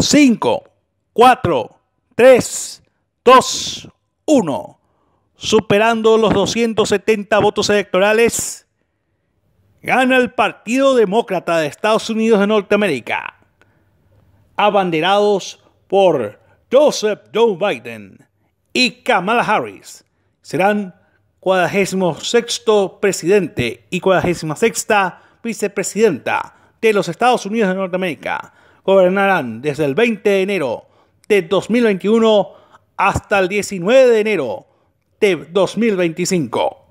5, 4, 3, 2, 1. Superando los 270 votos electorales, gana el Partido Demócrata de Estados Unidos de Norteamérica, abanderados por Joseph Joe Biden y Kamala Harris. Serán 46 presidente y 46 vicepresidenta de los Estados Unidos de Norteamérica gobernarán desde el 20 de enero de 2021 hasta el 19 de enero de 2025.